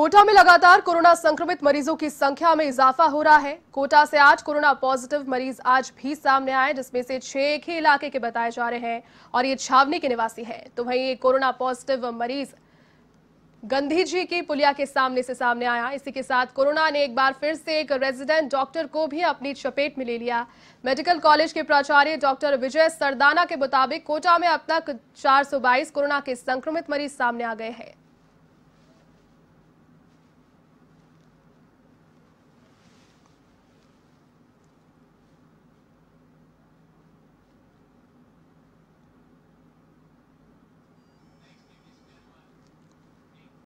कोटा में लगातार कोरोना संक्रमित मरीजों की संख्या में इजाफा हो रहा है कोटा से आज कोरोना पॉजिटिव मरीज आज भी सामने आए जिसमें से छह एक ही इलाके के बताए जा रहे हैं और ये छावनी के निवासी हैं तो वहीं ये कोरोना पॉजिटिव मरीज गंधी जी की पुलिया के सामने से सामने आया इसी के साथ कोरोना ने एक बार फिर से एक रेजिडेंट डॉक्टर को भी अपनी चपेट में ले लिया मेडिकल कॉलेज के प्राचार्य डॉक्टर विजय सरदाना के मुताबिक कोटा में अब तक चार कोरोना के संक्रमित मरीज सामने आ गए हैं